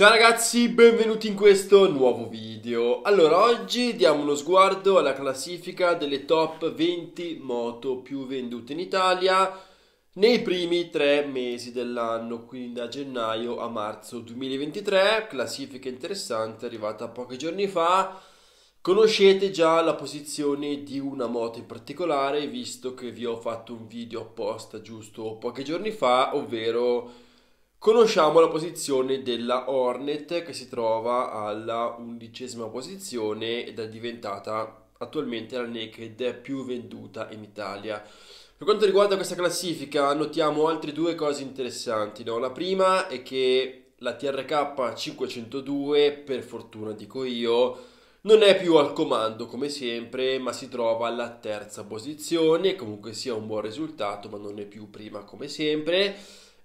Ciao ragazzi, benvenuti in questo nuovo video. Allora, oggi diamo uno sguardo alla classifica delle top 20 moto più vendute in Italia nei primi tre mesi dell'anno, quindi da gennaio a marzo 2023. Classifica interessante, arrivata pochi giorni fa. Conoscete già la posizione di una moto in particolare, visto che vi ho fatto un video apposta giusto pochi giorni fa, ovvero Conosciamo la posizione della Hornet che si trova alla undicesima posizione ed è diventata attualmente la naked più venduta in Italia. Per quanto riguarda questa classifica notiamo altre due cose interessanti. No? La prima è che la TRK 502, per fortuna dico io, non è più al comando come sempre, ma si trova alla terza posizione, comunque sia un buon risultato, ma non è più prima come sempre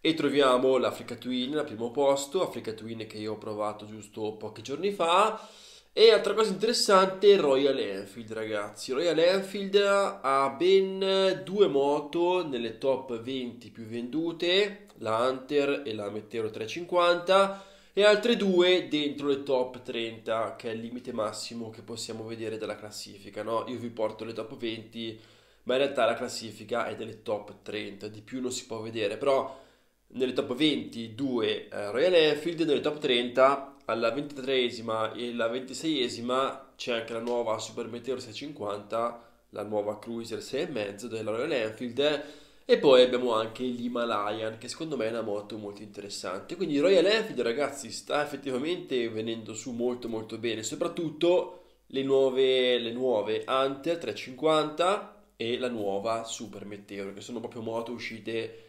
e troviamo l'Africa Twin al primo posto, Africa Twin che io ho provato giusto pochi giorni fa. E altra cosa interessante, Royal Enfield ragazzi, Royal Enfield ha ben due moto nelle top 20 più vendute, la Hunter e la Meteor 350 e altre due dentro le top 30 che è il limite massimo che possiamo vedere dalla classifica, no? Io vi porto le top 20 ma in realtà la classifica è delle top 30, di più non si può vedere, però nelle top 20 due eh, Royal Enfield, nelle top 30 alla 23esima e alla 26esima c'è anche la nuova Super Meteor 650, la nuova Cruiser 6,5 della Royal Enfield e poi abbiamo anche l'Himalayan che secondo me è una moto molto interessante. Quindi Royal Enfield ragazzi sta effettivamente venendo su molto molto bene, soprattutto le nuove, le nuove Hunter 350 e la nuova Super Meteor che sono proprio moto uscite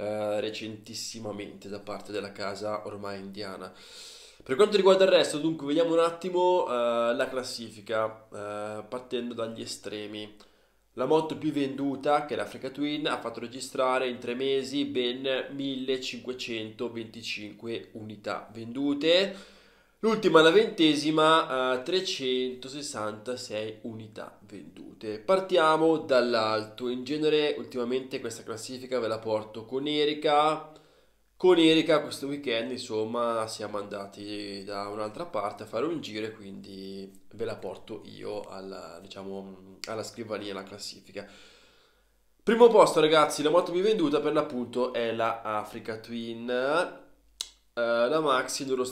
eh, recentissimamente da parte della casa ormai indiana. Per quanto riguarda il resto, dunque, vediamo un attimo eh, la classifica, eh, partendo dagli estremi. La moto più venduta, che è l'Africa Twin, ha fatto registrare in tre mesi ben 1525 unità vendute L'ultima, la ventesima, uh, eh, 366 unità vendute. Partiamo dall'alto. In genere, ultimamente questa classifica ve la porto con Erika. Con Erika questo weekend, insomma, siamo andati da un'altra parte a fare un giro quindi ve la porto io alla, diciamo, alla scrivania, alla classifica. Primo posto, ragazzi, la moto più venduta per l'appunto è la Africa Twin eh, la maxi dello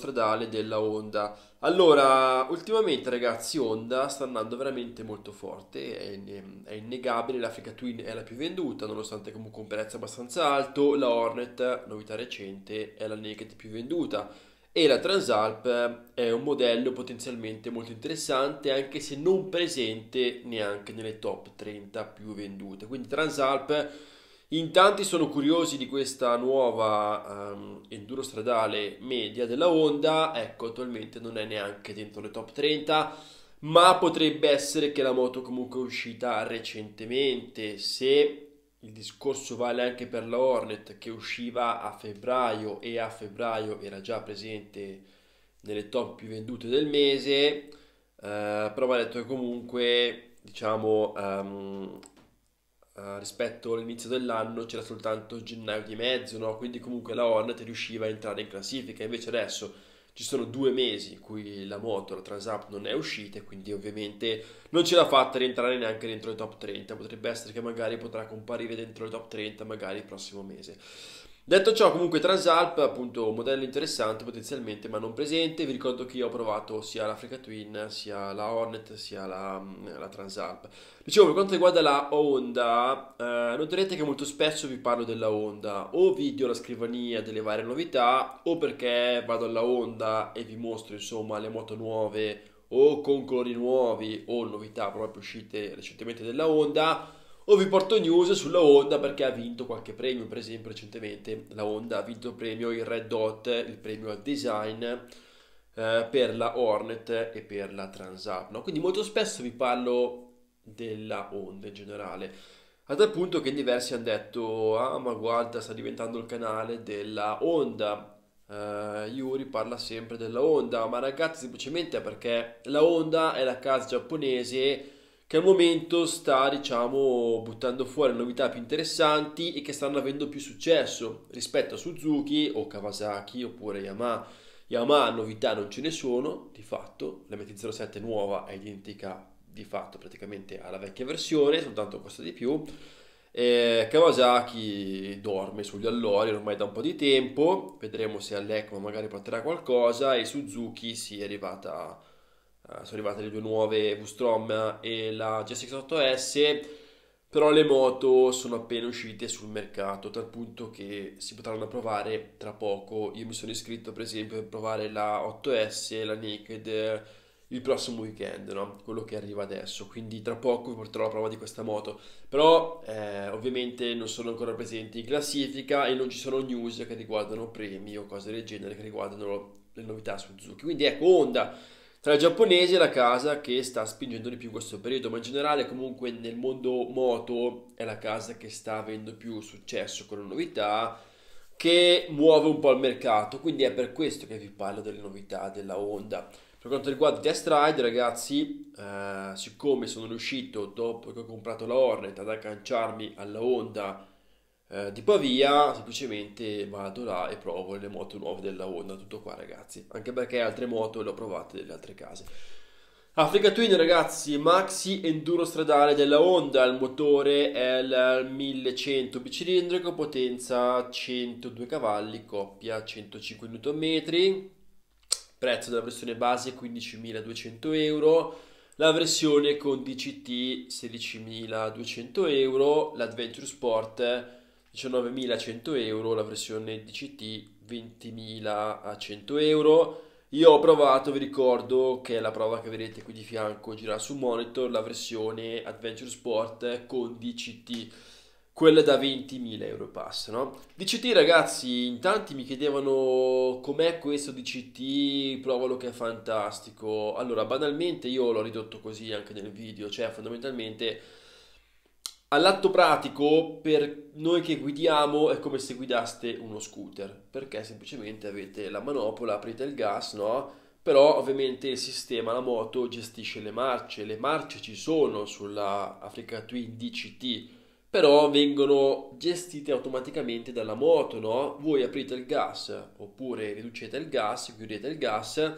della Honda. Allora, ultimamente ragazzi, Honda sta andando veramente molto forte, è, è innegabile, l'Africa Twin è la più venduta, nonostante comunque un prezzo abbastanza alto, la Hornet, novità recente, è la Naked più venduta e la Transalp è un modello potenzialmente molto interessante, anche se non presente neanche nelle top 30 più vendute. Quindi Transalp in tanti sono curiosi di questa nuova um, enduro stradale media della Honda, ecco attualmente non è neanche dentro le top 30, ma potrebbe essere che la moto comunque è uscita recentemente, se il discorso vale anche per la Hornet che usciva a febbraio e a febbraio era già presente nelle top più vendute del mese, eh, però va detto che comunque diciamo um, eh, rispetto all'inizio dell'anno c'era soltanto gennaio di mezzo, no? quindi comunque la Hornet riusciva a entrare in classifica, invece adesso ci sono due mesi in cui la moto, la Transamp non è uscita, quindi ovviamente non ce l'ha fatta rientrare neanche dentro i top 30, potrebbe essere che magari potrà comparire dentro i top 30 magari il prossimo mese. Detto ciò, comunque Transalp, appunto, un modello interessante potenzialmente, ma non presente. Vi ricordo che io ho provato sia l'Africa Twin, sia la Hornet, sia la, mm, la Transalp. Dicevo, per quanto riguarda la Honda, eh, noterete che molto spesso vi parlo della Honda, o video la scrivania delle varie novità, o perché vado alla Honda e vi mostro, insomma, le moto nuove o con colori nuovi o novità proprio uscite recentemente della Honda o vi porto news sulla Honda perché ha vinto qualche premio, per esempio recentemente la Honda ha vinto il premio il Red Dot, il premio al design eh, per la Hornet e per la Transat. No? Quindi molto spesso vi parlo della Honda in generale, a tal punto che diversi hanno detto ah ma guarda sta diventando il canale della Honda, Uh, Yuri parla sempre della Honda, ma ragazzi semplicemente perché la Honda è la casa giapponese che al momento sta diciamo buttando fuori novità più interessanti e che stanno avendo più successo rispetto a Suzuki o Kawasaki oppure Yamaha. Yamaha novità non ce ne sono di fatto, la MT-07 nuova è identica di fatto praticamente alla vecchia versione, soltanto costa di più. Eh, Kawasaki dorme sugli allori ormai da un po' di tempo, vedremo se all'ECMO magari porterà qualcosa e Suzuki si sì, è arrivata a eh, sono arrivate le due nuove V-Strom e la GSX8S, però le moto sono appena uscite sul mercato, tal punto che si potranno provare tra poco. Io mi sono iscritto per esempio per provare la 8S e la Naked eh, il prossimo weekend, no? quello che arriva adesso, quindi tra poco vi porterò la prova di questa moto, però eh, ovviamente non sono ancora presenti in classifica e non ci sono news che riguardano premi o cose del genere che riguardano le novità Suzuki, quindi ecco Honda tra i giapponesi è la casa che sta spingendo di più in questo periodo, ma in generale comunque nel mondo moto è la casa che sta avendo più successo con le novità, che muove un po' il mercato, quindi è per questo che vi parlo delle novità della Honda. Per quanto riguarda Test Ride, ragazzi, eh, siccome sono riuscito dopo che ho comprato la Hornet ad agganciarmi alla Honda eh, di Pavia, semplicemente vado là e provo le moto nuove della Honda, tutto qua ragazzi, anche perché altre moto le ho provate delle altre case. Africa Twin ragazzi, maxi enduro stradale della Honda, il motore è il 1100 bicilindrico, potenza 102 cavalli, coppia 105 Nm, prezzo della versione base 15.200 euro, la versione con DCT 16.200 euro, l'Adventure Sport 19.100 euro, la versione DCT 20.000 a 100 euro. Io ho provato, vi ricordo che è la prova che vedete qui di fianco girare su monitor, la versione Adventure Sport con DCT, quella da 20.000 euro passa, no? DCT ragazzi, in tanti mi chiedevano com'è questo DCT, provalo che è fantastico. Allora, banalmente io l'ho ridotto così anche nel video, cioè fondamentalmente All'atto pratico, per noi che guidiamo, è come se guidaste uno scooter, perché semplicemente avete la manopola, aprite il gas, no? Però ovviamente il sistema, la moto, gestisce le marce, le marce ci sono sulla Africa Twin DCT, però vengono gestite automaticamente dalla moto, no? Voi aprite il gas, oppure riducete il gas, chiudete il gas,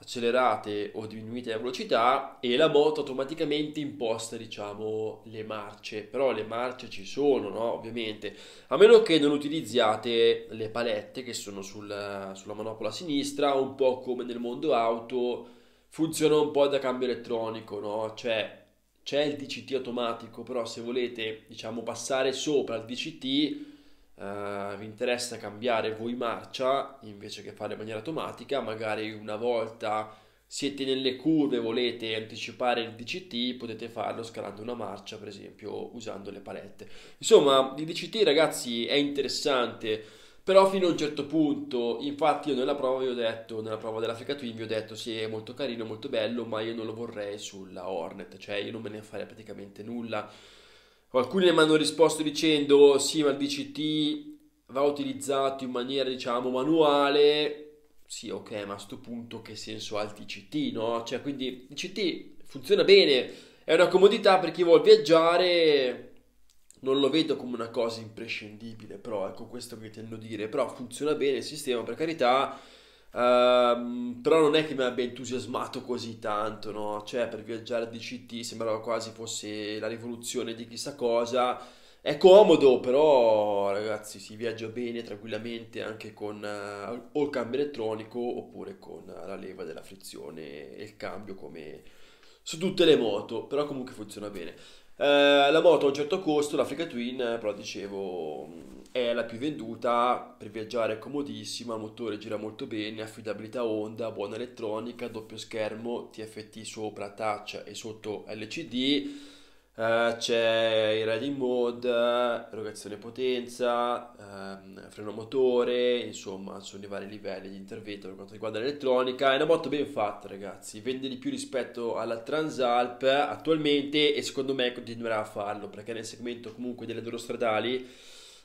accelerate o diminuite la velocità e la moto automaticamente imposta diciamo le marce però le marce ci sono no? ovviamente a meno che non utilizziate le palette che sono sul, sulla manopola sinistra un po' come nel mondo auto funziona un po' da cambio elettronico no? cioè c'è il DCT automatico però se volete diciamo passare sopra il DCT eh, vi interessa cambiare voi marcia invece che fare in maniera automatica, magari una volta siete nelle curve e volete anticipare il DCT, potete farlo scalando una marcia, per esempio usando le palette. Insomma, il DCT ragazzi è interessante, però fino a un certo punto, infatti io nella prova vi ho detto, nella prova dell'Africa Twin vi ho detto sì è molto carino, molto bello, ma io non lo vorrei sulla Hornet, cioè io non me ne farei praticamente nulla Alcuni mi hanno risposto dicendo sì, ma il DCT va utilizzato in maniera, diciamo, manuale. Sì, ok, ma a questo punto che senso ha il DCT, no? Cioè, quindi il DCT funziona bene, è una comodità per chi vuole viaggiare. Non lo vedo come una cosa imprescindibile, però ecco questo che intendo dire. Però funziona bene il sistema, per carità Um, però non è che mi abbia entusiasmato così tanto, no? Cioè, per viaggiare a DCT sembrava quasi fosse la rivoluzione di chissà cosa. È comodo, però, ragazzi, si viaggia bene tranquillamente anche con uh, o il cambio elettronico oppure con la leva della frizione e il cambio come su tutte le moto, però comunque funziona bene. Uh, la moto ha un certo costo, l'Africa Twin, eh, però dicevo mm, è la più venduta, per viaggiare è comodissima, il motore gira molto bene, affidabilità Honda, buona elettronica, doppio schermo, TFT sopra touch e sotto LCD, eh, c'è il riding mode, erogazione potenza, eh, freno motore, insomma sono i vari livelli di intervento per quanto riguarda l'elettronica, è una moto ben fatta ragazzi, vende di più rispetto alla Transalp attualmente e secondo me continuerà a farlo perché nel segmento comunque delle loro stradali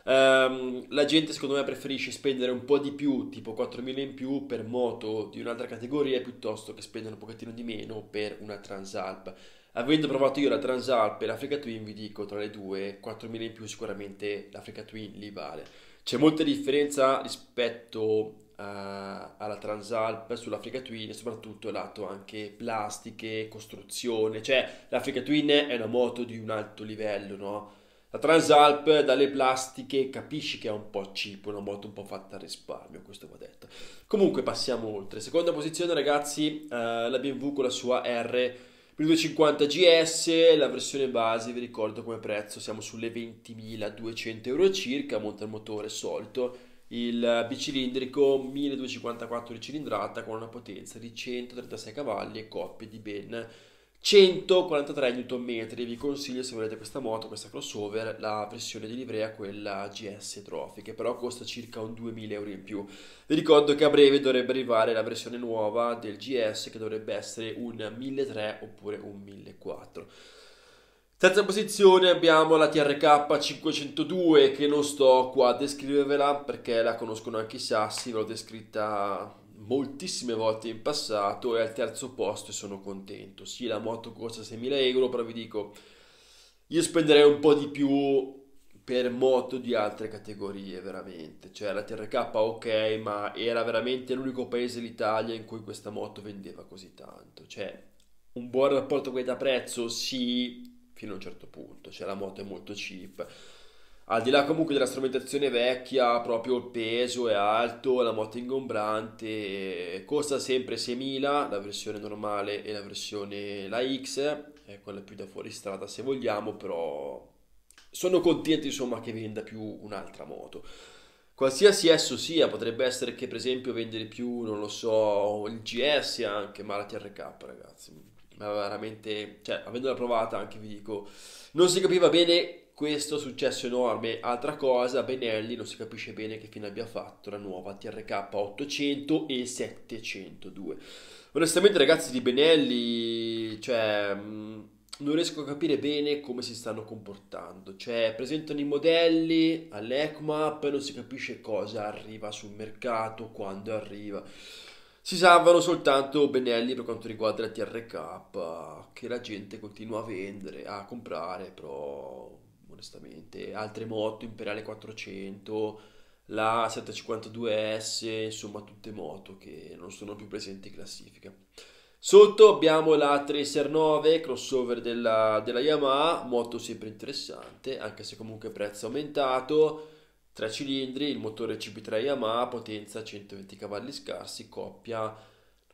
Um, la gente secondo me preferisce spendere un po' di più, tipo 4.000 in più per moto di un'altra categoria piuttosto che spendere un pochettino di meno per una Transalp. Avendo provato io la Transalp e l'Africa Twin, vi dico tra le due, 4.000 in più sicuramente l'Africa Twin li vale. C'è molta differenza rispetto a, eh, alla Transalp sull'Africa Twin, soprattutto lato anche plastiche, costruzione, cioè l'Africa Twin è una moto di un alto livello, no? La Transalp dalle plastiche capisci che è un po' cheap, una moto un po' fatta a risparmio, questo va detto. Comunque passiamo oltre. Seconda posizione ragazzi, eh, la BMW con la sua R 1250 GS, la versione base, vi ricordo come prezzo, siamo sulle 20.200 euro circa, monta il motore solito, il bicilindrico 1254 di cilindrata con una potenza di 136 cavalli e coppie di ben 143 Nm, vi consiglio se volete questa moto, questa crossover, la versione di livrea, quella GS Trophy, che però costa circa un 2000 euro in più. Vi ricordo che a breve dovrebbe arrivare la versione nuova del GS, che dovrebbe essere un 1300 oppure un 1400. Terza posizione abbiamo la TRK 502 che non sto qua a descrivervela perché la conoscono anche i sassi, l'ho descritta moltissime volte in passato e al terzo posto e sono contento. Sì, la moto costa 6.000 euro, però vi dico, io spenderei un po' di più per moto di altre categorie, veramente. Cioè la TRK ok, ma era veramente l'unico paese l'Italia in cui questa moto vendeva così tanto. Cioè, un buon rapporto qualità-prezzo, sì, fino a un certo punto. Cioè la moto è molto cheap al di là comunque della strumentazione vecchia, proprio il peso è alto, la moto è ingombrante, eh, costa sempre 6.000 la versione normale e la versione la X, è eh, quella più da fuoristrada se vogliamo, però sono contento insomma che venda più un'altra moto. Qualsiasi esso sia, potrebbe essere che per esempio vendere più, non lo so, il GS anche, ma la TRK ragazzi, ma veramente, cioè avendola provata anche vi dico, non si capiva bene questo successo enorme. Altra cosa, Benelli non si capisce bene che fine abbia fatto la nuova TRK 800 e 702. Onestamente ragazzi di Benelli, cioè mm, non riesco a capire bene come si stanno comportando. Cioè, presentano i modelli all'ECMAP, non si capisce cosa arriva sul mercato, quando arriva. Si salvano soltanto Benelli per quanto riguarda la TRK, che la gente continua a vendere, a comprare, però onestamente, altre moto, Imperiale 400, la 752S, insomma tutte moto che non sono più presenti in classifica. Sotto abbiamo la Tracer 9, crossover della, della Yamaha, moto sempre interessante, anche se comunque prezzo aumentato, 3 cilindri, il motore CB3 Yamaha, potenza 120 cavalli scarsi, coppia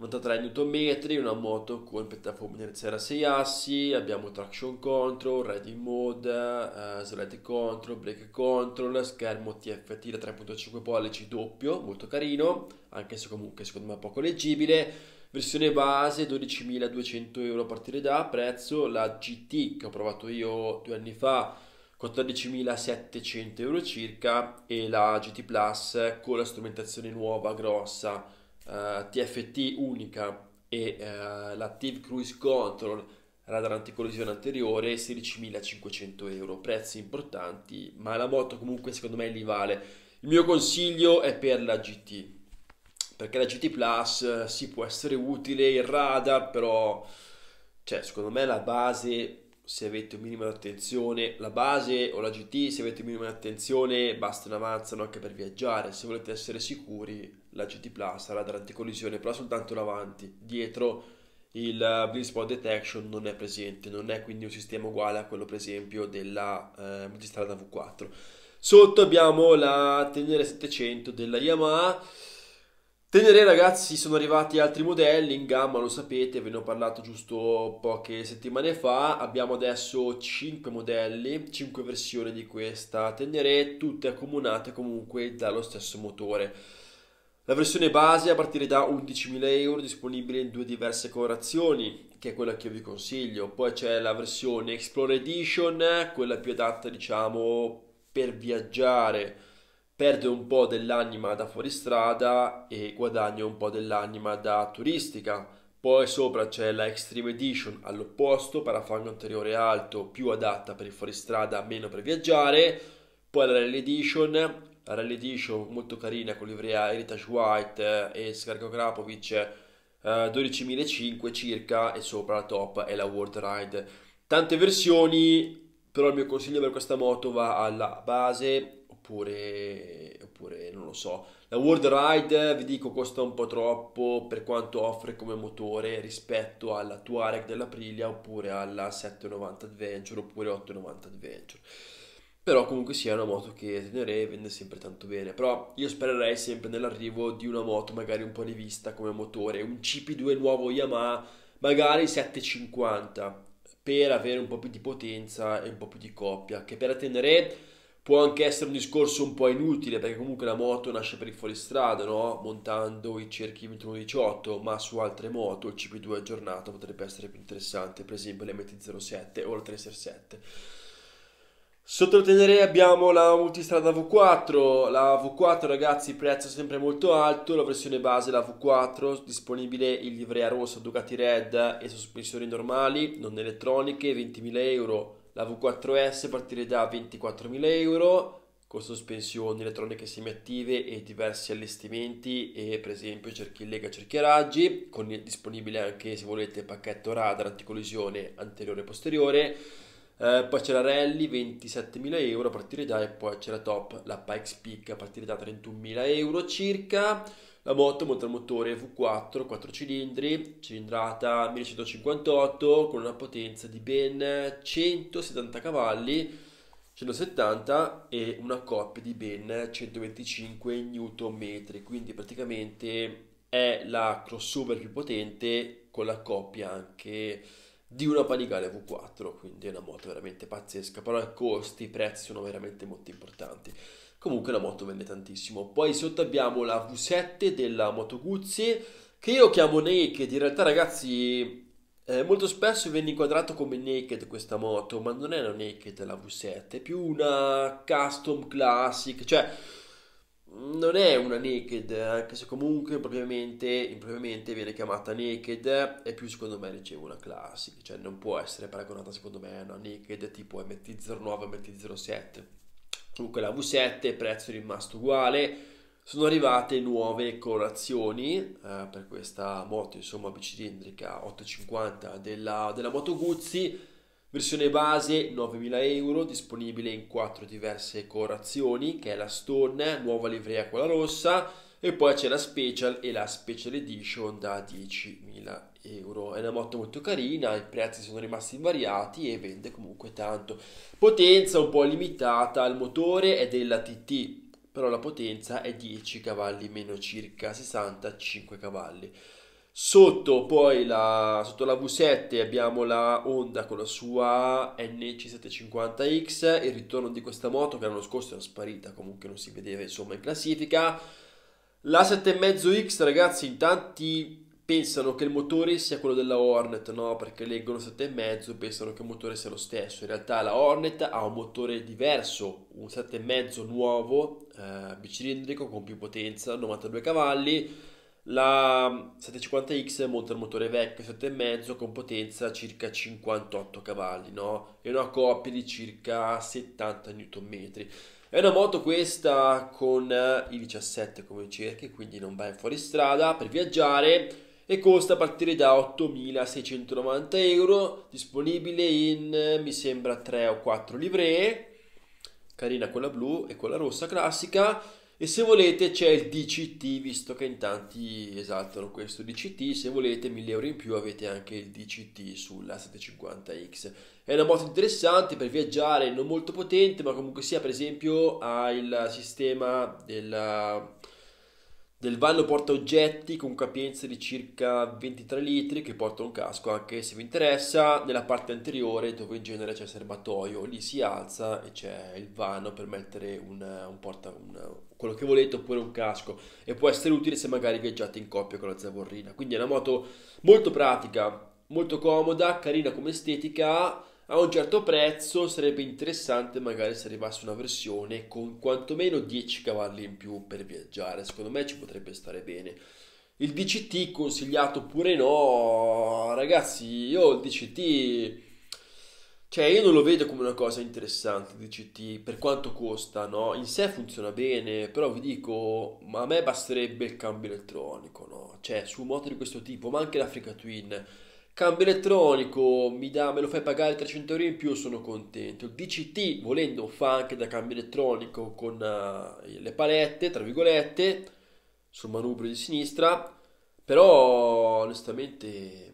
93 Nm, una moto con piattaforma di retiera 6 assi, abbiamo traction control, ready mode, uh, slide control, brake control, schermo TFT da 3.5 pollici doppio, molto carino, anche se comunque secondo me poco leggibile. Versione base 12.200 euro a partire da prezzo, la GT che ho provato io due anni fa 14.700 euro circa e la GT Plus con la strumentazione nuova grossa uh, eh, TFT unica e uh, eh, l'Active Cruise Control radar anticollisione anteriore 16.500 euro prezzi importanti ma la moto comunque secondo me li vale il mio consiglio è per la GT perché la GT Plus eh, si sì, può essere utile il radar però cioè secondo me la base se avete un minimo di attenzione, la base o la GT, se avete un minimo di attenzione, basta e avanzano anche per viaggiare. Se volete essere sicuri, la GT Plus sarà davanti collisione, però soltanto davanti. Dietro il eh, blind spot detection non è presente, non è quindi un sistema uguale a quello, per esempio, della eh, multistrada V4. Sotto abbiamo la Tenere 700 della Yamaha Tenere ragazzi sono arrivati altri modelli in gamma, lo sapete, ve ne ho parlato giusto poche settimane fa, abbiamo adesso 5 modelli, 5 versioni di questa Tenere, tutte accomunate comunque dallo stesso motore. La versione base a partire da 11.000 euro disponibile in due diverse colorazioni, che è quella che io vi consiglio, poi c'è la versione Explore Edition, quella più adatta diciamo per viaggiare perde un po' dell'anima da fuoristrada e guadagna un po' dell'anima da turistica. Poi sopra c'è la Extreme Edition all'opposto, parafango anteriore alto, più adatta per il fuoristrada, meno per viaggiare. Poi la Rally Edition, la Rally Edition molto carina con livrea Heritage White eh, e Scarco Krapovic, eh, 12.500 circa e sopra la top è la World Ride. Tante versioni, però il mio consiglio per questa moto va alla base oppure, oppure non lo so. La World Ride vi dico costa un po' troppo per quanto offre come motore rispetto alla Touareg dell'Aprilia oppure alla 790 Adventure oppure 890 Adventure. Però comunque sia una moto che Tenere vende sempre tanto bene. Però io spererei sempre nell'arrivo di una moto magari un po' rivista come motore, un CP2 nuovo Yamaha, magari 750 per avere un po' più di potenza e un po' più di coppia, che per Tenere Può anche essere un discorso un po' inutile perché comunque la moto nasce per il fuoristrada, no? montando i cerchi 21-18, ma su altre moto il CP2 aggiornato potrebbe essere più interessante, per esempio mt 07 o la Tracer 7. Sotto la Tenere abbiamo la multistrada V4, la V4 ragazzi prezzo sempre molto alto, la versione base la V4 disponibile in livrea rossa Ducati Red e sospensioni normali, non elettroniche, 20.000 euro la V4S partire da 24.000 euro con sospensioni elettroniche semiattive e diversi allestimenti e per esempio cerchi in lega cerchi a raggi con disponibile anche se volete pacchetto radar anticollisione anteriore e posteriore eh, poi c'è la Rally 27.000 euro a partire da e poi c'è la Top la Pikes Peak a partire da 31.000 euro circa la moto monta il motore V4 4 cilindri, cilindrata 1158 con una potenza di ben 170 cavalli, 170 e una coppia di ben 125 Nm, quindi praticamente è la crossover più potente con la coppia anche di una Panigale V4, quindi è una moto veramente pazzesca, però i costi, i prezzi sono veramente molto importanti. Comunque la moto vende tantissimo. Poi sotto abbiamo la V7 della Moto Guzzi, che io chiamo Naked, in realtà ragazzi eh, molto spesso viene inquadrato come naked questa moto, ma non è una naked la V7, è più una custom classic, cioè non è una naked, anche se comunque propriamente, propriamente viene chiamata naked, è più secondo me dicevo una classic, cioè non può essere paragonata secondo me a una naked tipo MT09, MT07. Comunque la V7 prezzo è rimasto uguale, sono arrivate nuove colorazioni eh, per questa moto insomma bicilindrica 850 della, della moto Guzzi Versione base 9000 euro, disponibile in quattro diverse colorazioni, che è la Stone, nuova livrea quella rossa, e poi c'è la Special e la Special Edition da 10.000 euro. È una moto molto carina, i prezzi sono rimasti invariati e vende comunque tanto. Potenza un po' limitata, il motore è della TT, però la potenza è 10 cavalli meno circa 65 cavalli. Sotto poi la, sotto la V7 abbiamo la Honda con la sua NC750X, il ritorno di questa moto che l'anno scorso era sparita, comunque non si vedeva insomma in classifica. La 7,5X ragazzi in tanti pensano che il motore sia quello della Hornet, no? Perché leggono 7,5 e pensano che il motore sia lo stesso. In realtà la Hornet ha un motore diverso, un 7,5 nuovo, eh, bicilindrico con più potenza, 92 cavalli la 750X monta un motore vecchio 7,5 con potenza circa 58 cavalli no? e una coppia di circa 70 Nm. È una moto questa con i 17 come cerchi, quindi non va in fuoristrada per viaggiare e costa a partire da 8.690 euro, disponibile in mi sembra 3 o 4 livree, carina quella blu e quella rossa classica e se volete c'è il DCT, visto che in tanti esaltano questo DCT, se volete 1000 euro in più avete anche il DCT sulla 750X. È una moto interessante per viaggiare, non molto potente, ma comunque sia per esempio ha il sistema della del vano porta oggetti con capienza di circa 23 litri che porta un casco anche se vi interessa nella parte anteriore dove in genere c'è il serbatoio, lì si alza e c'è il vano per mettere un, un porta, un, quello che volete oppure un casco e può essere utile se magari viaggiate in coppia con la zavorrina. Quindi è una moto molto pratica, molto comoda, carina come estetica a un certo prezzo sarebbe interessante magari se arrivasse una versione con quantomeno 10 cavalli in più per viaggiare, secondo me ci potrebbe stare bene. Il DCT consigliato oppure no, ragazzi, io il DCT... Cioè, io non lo vedo come una cosa interessante il DCT, per quanto costa, no? In sé funziona bene, però vi dico, ma a me basterebbe il cambio elettronico, no? Cioè, su un moto di questo tipo, ma anche l'Africa Twin Cambio elettronico, da, me lo fai pagare 300 euro in più, sono contento. Il DCT, volendo, fa anche da cambio elettronico con uh, le palette, tra virgolette, sul manubrio di sinistra. Però, onestamente,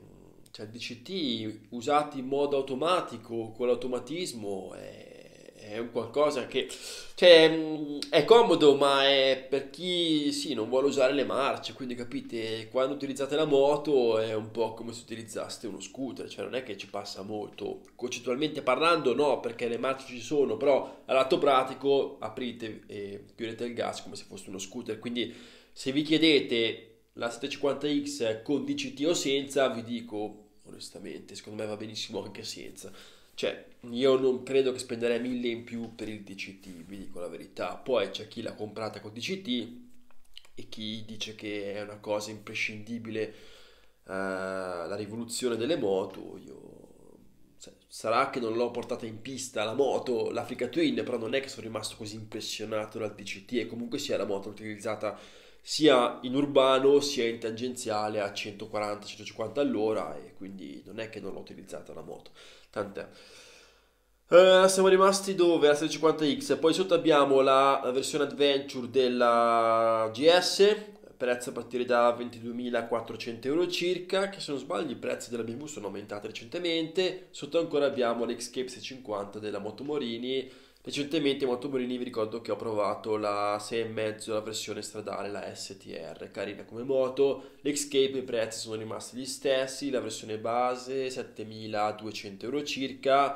cioè, DCT usato in modo automatico, con l'automatismo, è è un qualcosa che cioè, mm, è comodo, ma è per chi sì, non vuole usare le marce. Quindi capite, quando utilizzate la moto è un po' come se utilizzaste uno scooter, cioè non è che ci passa molto. Concettualmente parlando, no, perché le marce ci sono, però all'atto pratico aprite e chiudete il gas come se fosse uno scooter. Quindi se vi chiedete la 750X con DCT o senza, vi dico onestamente, secondo me va benissimo anche senza. Cioè, io non credo che spenderei 1000 in più per il DCT, vi dico la verità. Poi c'è chi l'ha comprata con DCT e chi dice che è una cosa imprescindibile, uh, la rivoluzione delle moto. Io... sarà che non l'ho portata in pista la moto, l'Africa Twin, però non è che sono rimasto così impressionato dal DCT e comunque sia la moto utilizzata sia in urbano sia in tangenziale a 140-150 all'ora e quindi non è che non l'ho utilizzata la moto, tant'è. Uh, siamo rimasti dove? La 650 x poi sotto abbiamo la versione adventure della GS, prezzo a partire da 22.400 euro circa, che se non sbaglio i prezzi della BMW sono aumentati recentemente, sotto ancora abbiamo l'Xcape 650 della Moto Morini, Recentemente, molto Morini, vi ricordo che ho provato la 6,5, la versione stradale, la STR, carina come moto. L'Xcape, i prezzi sono rimasti gli stessi, la versione base 7200 euro circa.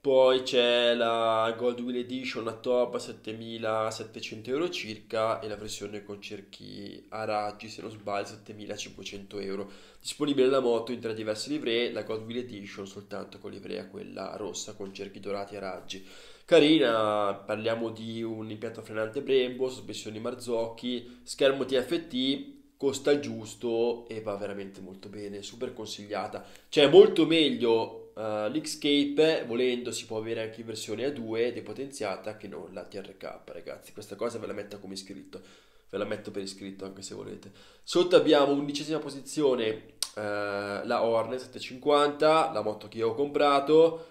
Poi c'è la Gold Wheel Edition, la top a 7700 euro circa e la versione con cerchi a raggi, se non sbaglio, 7500 euro. Disponibile la moto in tre diverse livree, la Gold Wheel Edition soltanto con livrea quella rossa con cerchi dorati a raggi. Carina, parliamo di un impianto frenante Brembo, sospensioni Marzocchi, schermo TFT, costa giusto e va veramente molto bene, super consigliata. Cioè molto meglio uh, eh, l'Xcape, volendo si può avere anche in versione A2 depotenziata che non la TRK, ragazzi. Questa cosa ve la metto come iscritto, ve la metto per iscritto anche se volete. Sotto abbiamo undicesima posizione uh, la Hornet 750, la moto che io ho comprato.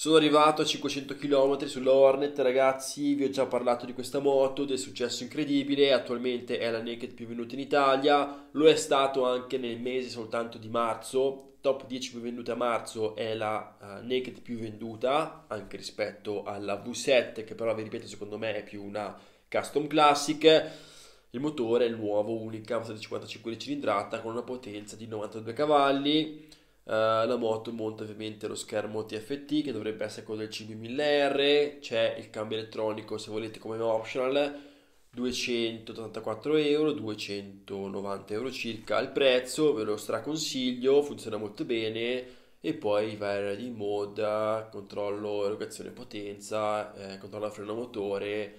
Sono arrivato a 500 km sull'Hornet, ragazzi, vi ho già parlato di questa moto, del successo incredibile, attualmente è la naked più venuta in Italia, lo è stato anche nel mese soltanto di marzo, top 10 più venduta a marzo è la uh, naked più venduta, anche rispetto alla V7 che però vi ripeto secondo me è più una custom classic, il motore è il nuovo, unica, 55 di cilindrata con una potenza di 92 cavalli, eh, la moto monta ovviamente lo schermo TFT che dovrebbe essere quello del 5000R, c'è il cambio elettronico se volete come optional, 284 euro, 290 euro circa il prezzo, ve lo straconsiglio, funziona molto bene e poi varia di mod, controllo erogazione potenza, eh, controllo freno motore,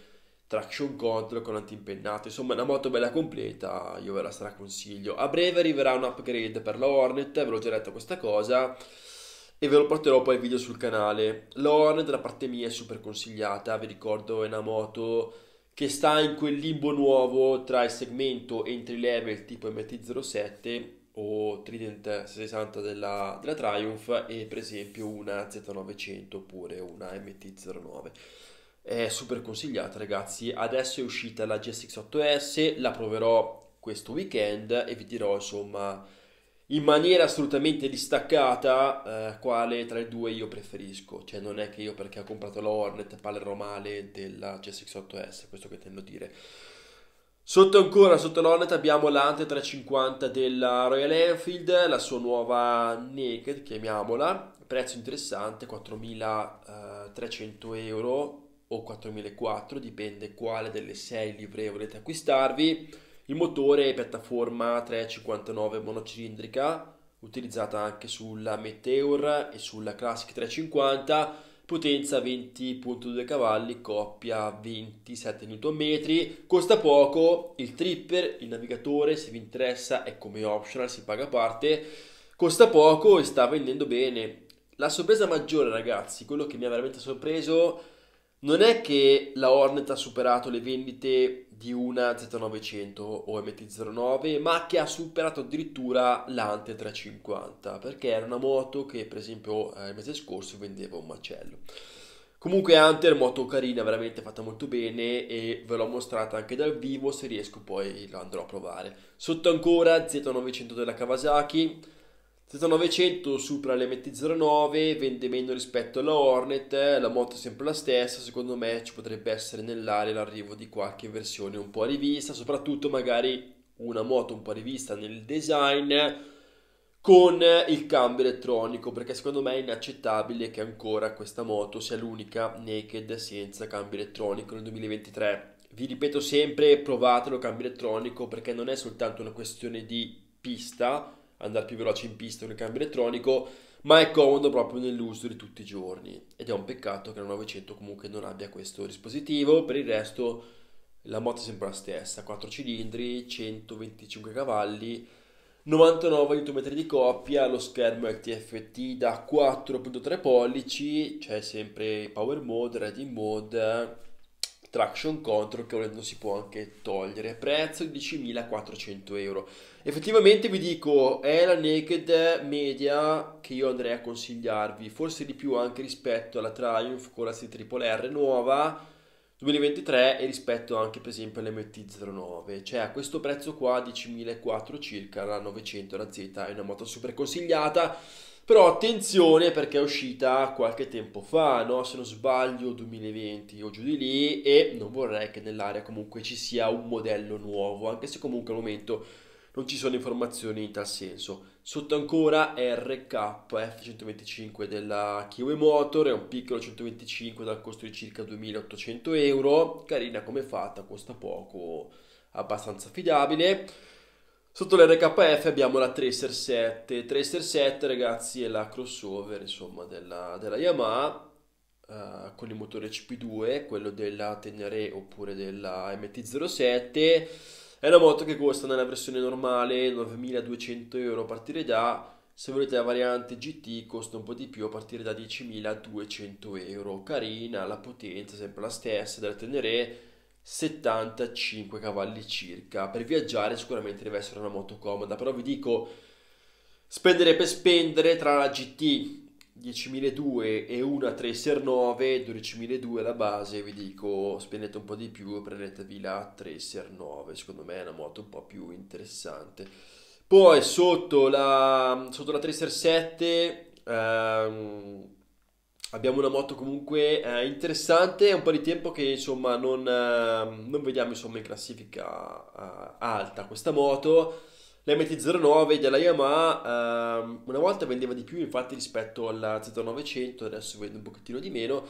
traction control con antiimpennata, insomma una moto bella completa, io ve la straconsiglio. A breve arriverà un upgrade per la Hornet, ve l'ho già detto questa cosa e ve lo porterò poi il video sul canale. La Hornet da parte mia è super consigliata, vi ricordo è una moto che sta in quel limbo nuovo tra il segmento entry level tipo MT-07 o Trident 60 della, della Triumph e per esempio una Z900 oppure una MT-09 è super consigliata ragazzi, adesso è uscita la GSX8S, la proverò questo weekend e vi dirò insomma in maniera assolutamente distaccata eh, quale tra i due io preferisco, cioè non è che io perché ho comprato la Hornet parlerò male della GSX8S, questo che intendo dire. Sotto ancora, sotto l'Hornet abbiamo l'Ante 350 della Royal Enfield, la sua nuova Naked, chiamiamola, prezzo interessante, 4.300 eh, euro, o 4004, dipende quale delle 6 livree volete acquistarvi. Il motore è piattaforma 359 monocilindrica, utilizzata anche sulla Meteor e sulla Classic 350, potenza 20.2 cavalli, coppia 27 Nm, costa poco, il tripper, il navigatore se vi interessa è come optional, si paga a parte, costa poco e sta vendendo bene. La sorpresa maggiore ragazzi, quello che mi ha veramente sorpreso non è che la Hornet ha superato le vendite di una Z900 o MT-09, ma che ha superato addirittura l'Ante 350, perché era una moto che per esempio eh, il mese scorso vendeva un macello. Comunque Hunter, moto carina, veramente fatta molto bene e ve l'ho mostrata anche dal vivo, se riesco poi la andrò a provare. Sotto ancora Z900 della Kawasaki, Zeta 900 supera l'MT09, vende meno rispetto alla Hornet, la moto è sempre la stessa, secondo me ci potrebbe essere nell'aria l'arrivo di qualche versione un po' rivista, soprattutto magari una moto un po' rivista nel design con il cambio elettronico, perché secondo me è inaccettabile che ancora questa moto sia l'unica naked senza cambio elettronico nel 2023. Vi ripeto sempre, provatelo cambio elettronico perché non è soltanto una questione di pista, andare più veloce in pista con il cambio elettronico, ma è comodo proprio nell'uso di tutti i giorni. Ed è un peccato che la 900 comunque non abbia questo dispositivo, per il resto la moto è sempre la stessa, 4 cilindri, 125 cavalli, 99 Nm di coppia, lo schermo è TFT da 4.3 pollici, c'è cioè sempre Power Mode, Reading Mode traction control che volendo si può anche togliere prezzo 10.400 euro effettivamente vi dico è la naked media che io andrei a consigliarvi forse di più anche rispetto alla Triumph con la C-Triple nuova 2023 e rispetto anche per esempio all'MT09 cioè a questo prezzo qua 10.400 circa la 900 la Z è una moto super consigliata però attenzione perché è uscita qualche tempo fa, no? se non sbaglio 2020 o giù di lì e non vorrei che nell'area comunque ci sia un modello nuovo, anche se comunque al momento non ci sono informazioni in tal senso. Sotto ancora RK F125 eh, della Kiwi Motor, è un piccolo 125 dal costo di circa 2800 euro, carina come fatta, costa poco, abbastanza affidabile Sotto l'RKF abbiamo la Tracer 7, Tracer 7 ragazzi è la crossover insomma della, della Yamaha uh, con il motore CP2, quello della Tenere oppure della MT-07, è una moto che costa nella versione normale 9200 euro a partire da, se volete la variante GT costa un po' di più a partire da 10.200 euro, carina, la potenza sempre la stessa della Tenere, 75 cavalli circa. Per viaggiare sicuramente deve essere una moto comoda, però vi dico spendere per spendere tra la GT 10.002 e una Tracer 9, 12.002 la base, vi dico spendete un po' di più, e prendetevi la Tracer 9, secondo me è una moto un po' più interessante. Poi sotto la, sotto la Tracer 7 ehm, abbiamo una moto comunque eh, interessante, è un po' di tempo che insomma non, eh, non vediamo insomma, in classifica eh, alta questa moto. La MT-09 della Yamaha ehm, una volta vendeva di più infatti rispetto alla Z900, adesso vende un pochettino di meno.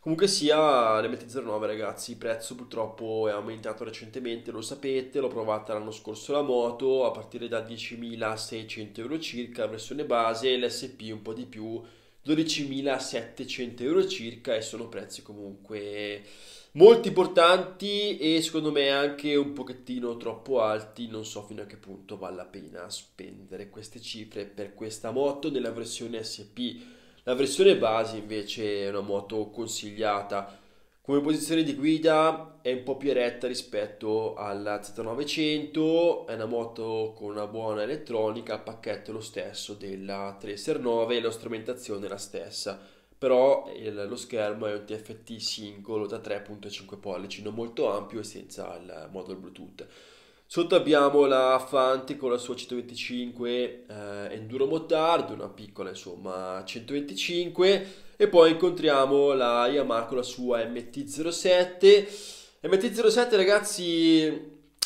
Comunque sia, la MT-09 ragazzi, il prezzo purtroppo è aumentato recentemente, lo sapete, l'ho provata l'anno scorso la moto, a partire da 10.600 euro circa, versione base, l'SP un po' di più, 12.700 euro circa e sono prezzi comunque molto importanti e secondo me anche un pochettino troppo alti, non so fino a che punto vale la pena spendere queste cifre per questa moto nella versione SP. La versione base invece è una moto consigliata come posizione di guida è un po' più eretta rispetto alla Z900, è una moto con una buona elettronica, il pacchetto è lo stesso della Tracer 9 e la strumentazione è la stessa, però il, lo schermo è un TFT singolo da 3.5 pollici, non molto ampio e senza il modulo Bluetooth. Sotto abbiamo la Fanti con la sua 125 eh, Enduro Motard, una piccola insomma 125 e poi incontriamo la Yamaha con la sua MT-07. MT-07 ragazzi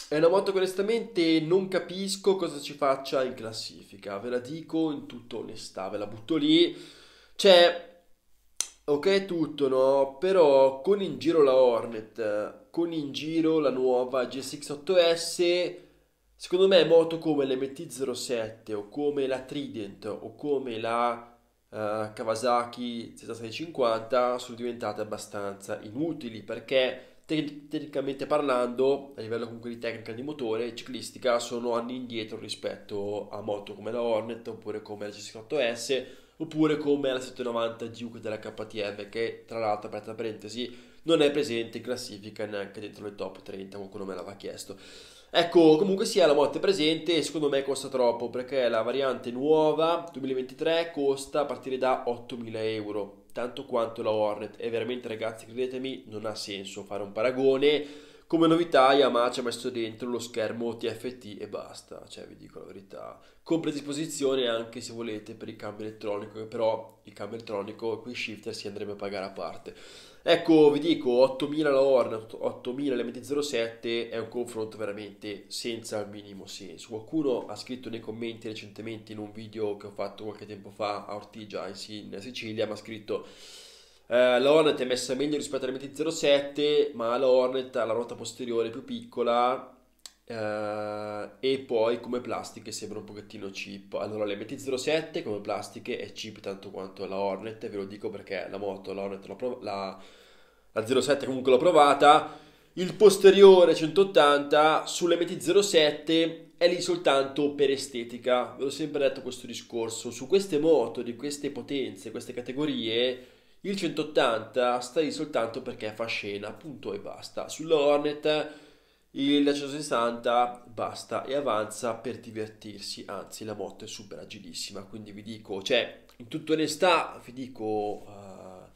è una moto che onestamente non capisco cosa ci faccia in classifica, ve la dico in tutta onestà, ve la butto lì. Cioè, ok tutto, no? Però con in giro la Hornet, con in giro la nuova GSX-8S, secondo me moto come l'MT-07 o come la Trident o come la eh, Kawasaki Z650 sono diventate abbastanza inutili perché tecnicamente parlando, a livello comunque di tecnica di motore, e ciclistica sono anni indietro rispetto a moto come la Hornet oppure come la C68S oppure come la 790 Duke della KTM che tra l'altro aperta parentesi non è presente in classifica neanche dentro le top 30 qualcuno me l'aveva chiesto Ecco, comunque sia la moto presente secondo me costa troppo perché la variante nuova 2023 costa a partire da 8.000 euro, tanto quanto la Hornet e veramente ragazzi credetemi non ha senso fare un paragone. Come novità Yamaha ci ha messo dentro lo schermo TFT e basta, cioè vi dico la verità. Con predisposizione anche se volete per il cambio elettronico, però il cambio elettronico e qui shifter si andrebbe a pagare a parte. Ecco, vi dico, 8000 la Lorn, 8000 la mt 07 è un confronto veramente senza il minimo senso. Qualcuno ha scritto nei commenti recentemente in un video che ho fatto qualche tempo fa a Ortigia in Sicilia, mi ha scritto eh, Hornet è messa meglio rispetto alla mt 07 ma la Hornet ha la ruota posteriore più piccola Uh, e poi come plastiche sembra un pochettino cheap. Allora mt 07 come plastiche è cheap tanto quanto la Hornet, ve lo dico perché la moto, la Hornet, prov- la, la 07 comunque l'ho provata. Il posteriore 180 sulle mt 07 è lì soltanto per estetica. Ve l'ho sempre detto questo discorso. Su queste moto di queste potenze, queste categorie, il 180 sta lì soltanto perché fa scena, punto e basta. Sulla Hornet il 160 basta e avanza per divertirsi, anzi la moto è super agilissima, quindi vi dico, cioè in tutta onestà vi dico uh,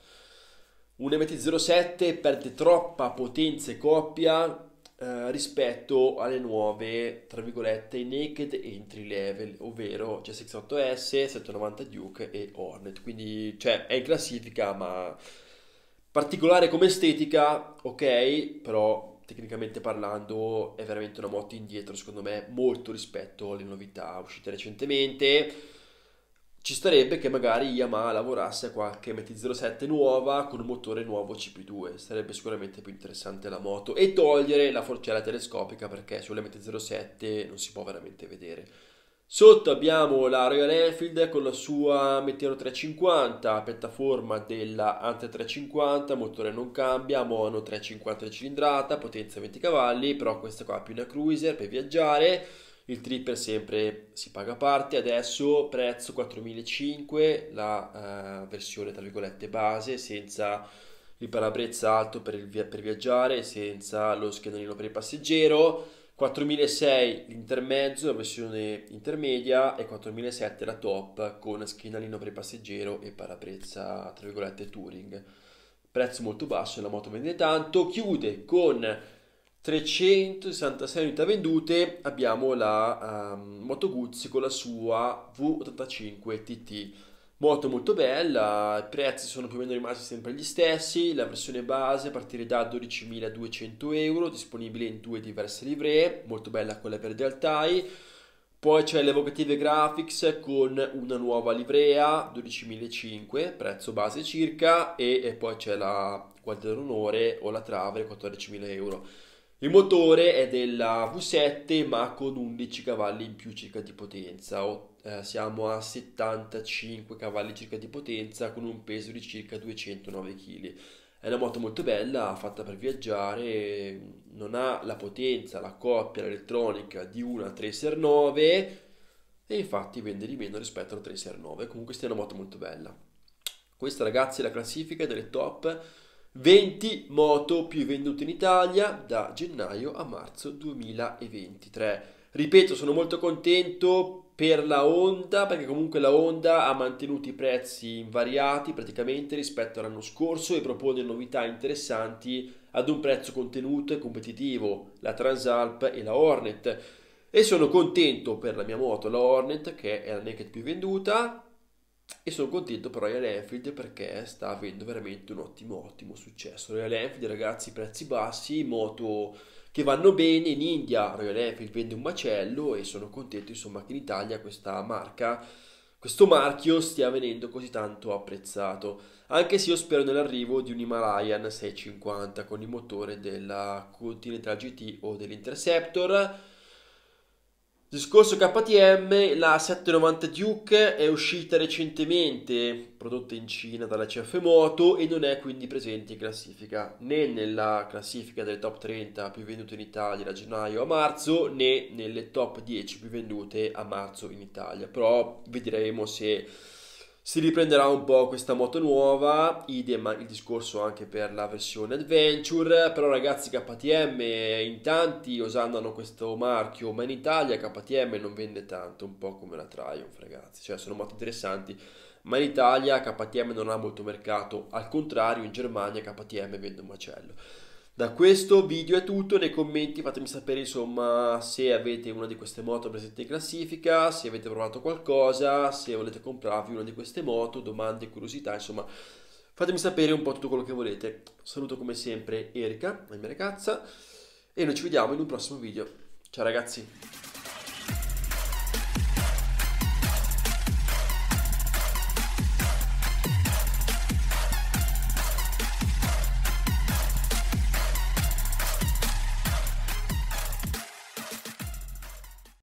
un MT-07 perde troppa potenza e coppia Uh, rispetto alle nuove, tra virgolette, naked entry level, ovvero c'è 68S, 790 Duke e Hornet. Quindi, cioè, è in classifica, ma particolare come estetica, ok, però tecnicamente parlando è veramente una moto indietro secondo me molto rispetto alle novità uscite recentemente ci starebbe che magari Yamaha lavorasse a qualche MT-07 nuova con un motore nuovo CP2, sarebbe sicuramente più interessante la moto e togliere la forcella telescopica perché sulle MT-07 non si può veramente vedere. Sotto abbiamo la Royal Enfield con la sua Meteoro 350, piattaforma della Ante 350, motore non cambia, mono 350 cilindrata, potenza 20 cavalli, però questa qua è più una cruiser per viaggiare, il tripper sempre si paga a parte, adesso prezzo 4.500, la uh, versione tra virgolette base, senza il parabrezza alto per, via- per viaggiare, senza lo schienalino per il passeggero, 4006 l'intermezzo, la versione intermedia e 4007 la top con schienalino per il passeggero e parabrezza tra virgolette touring. Prezzo molto basso, la moto vende tanto, chiude con 366 unità vendute, abbiamo la um, Moto Guzzi con la sua V85 TT Moto molto bella, i prezzi sono più o meno rimasti sempre gli stessi, la versione base a partire da 12.200 euro, disponibile in due diverse livree, molto bella quella verde Altai, poi c'è le evocative graphics con una nuova livrea, 12.500, prezzo base circa, e, e poi c'è la quadra d'onore o la Travel, 14.000 euro. Il motore è della V7 ma con 11 cavalli in più circa di potenza, o, eh, siamo a 75 cavalli circa di potenza con un peso di circa 209 kg. È una moto molto bella, fatta per viaggiare, non ha la potenza, la coppia, l'elettronica di una Tracer 9 e infatti vende di meno rispetto alla Tracer 9, comunque sia una moto molto bella. Questa ragazzi è la classifica delle top 20 moto più vendute in Italia da gennaio a marzo 2023. Ripeto, sono molto contento per la Honda perché comunque la Honda ha mantenuto i prezzi invariati praticamente rispetto all'anno scorso e propone novità interessanti ad un prezzo contenuto e competitivo, la Transalp e la Hornet. E sono contento per la mia moto, la Hornet, che è la naked più venduta, e sono contento però di Enfield perché sta avendo veramente un ottimo ottimo successo Royal Enfield ragazzi prezzi bassi moto che vanno bene in India Royal Enfield vende un macello e sono contento insomma che in Italia questa marca questo marchio stia venendo così tanto apprezzato, anche se io spero nell'arrivo di un Himalayan 650 con il motore della Continental GT o dell'Interceptor, Discorso KTM, la 790 Duke è uscita recentemente, prodotta in Cina dalla CF Moto e non è quindi presente in classifica né nella classifica delle top 30 più vendute in Italia da gennaio a marzo né nelle top 10 più vendute a marzo in Italia, però vedremo se si riprenderà un po' questa moto nuova, idem il discorso anche per la versione Adventure, però ragazzi KTM in tanti osannano questo marchio, ma in Italia KTM non vende tanto, un po' come la Triumph ragazzi, cioè sono moto interessanti, ma in Italia KTM non ha molto mercato, al contrario in Germania KTM vende un macello. Da questo video è tutto, nei commenti fatemi sapere insomma se avete una di queste moto presente in classifica, se avete provato qualcosa, se volete comprarvi una di queste moto, domande, curiosità, insomma fatemi sapere un po' tutto quello che volete. Saluto come sempre Erika, la mia ragazza, e noi ci vediamo in un prossimo video. Ciao ragazzi!